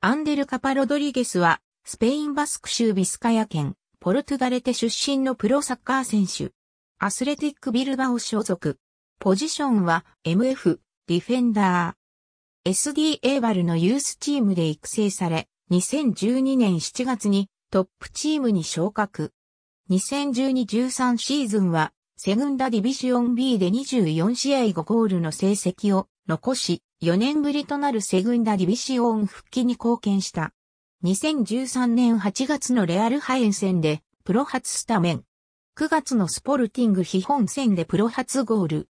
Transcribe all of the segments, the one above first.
アンデル・カパ・ロドリゲスは、スペイン・バスク州ビスカヤ県、ポルトガレテ出身のプロサッカー選手。アスレティック・ビルバオ所属。ポジションは、MF、ディフェンダー。SD エーバルのユースチームで育成され、2012年7月にトップチームに昇格。2012-13シーズンは、セグンダ・ディビジオン B で24試合5ゴールの成績を残し、4年ぶりとなるセグンダディビシオン復帰に貢献した。2013年8月のレアルハエン戦でプロ初スタメン。9月のスポルティングヒホン戦でプロ初ゴール。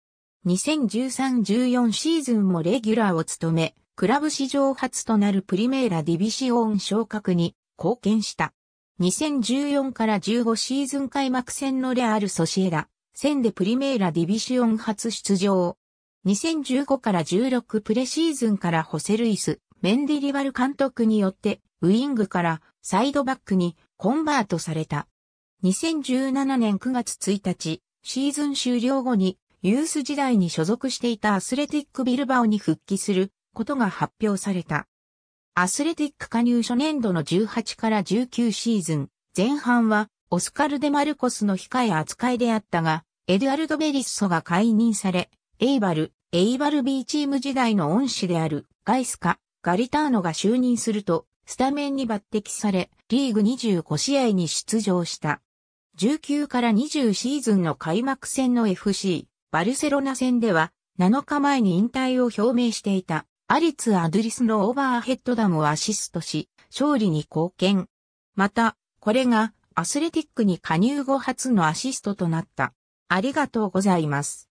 2013-14シーズンもレギュラーを務め、クラブ史上初となるプリメーラディビシオン昇格に貢献した。2014から15シーズン開幕戦のレアルソシエラ、戦でプリメーラディビシオン初出場。2015から16プレシーズンからホセルイス、メンディリバル監督によってウィングからサイドバックにコンバートされた。2017年9月1日、シーズン終了後にユース時代に所属していたアスレティックビルバオに復帰することが発表された。アスレティック加入初年度の18から19シーズン、前半はオスカル・デ・マルコスの控え扱いであったが、エドゥアルド・ベリッソが解任され、エイバル、エイバル B チーム時代の恩師であるガイスカ、ガリターノが就任すると、スタメンに抜擢され、リーグ25試合に出場した。19から20シーズンの開幕戦の FC、バルセロナ戦では、7日前に引退を表明していた、アリツ・アドリスのオーバーヘッドダムをアシストし、勝利に貢献。また、これが、アスレティックに加入後初のアシストとなった。ありがとうございます。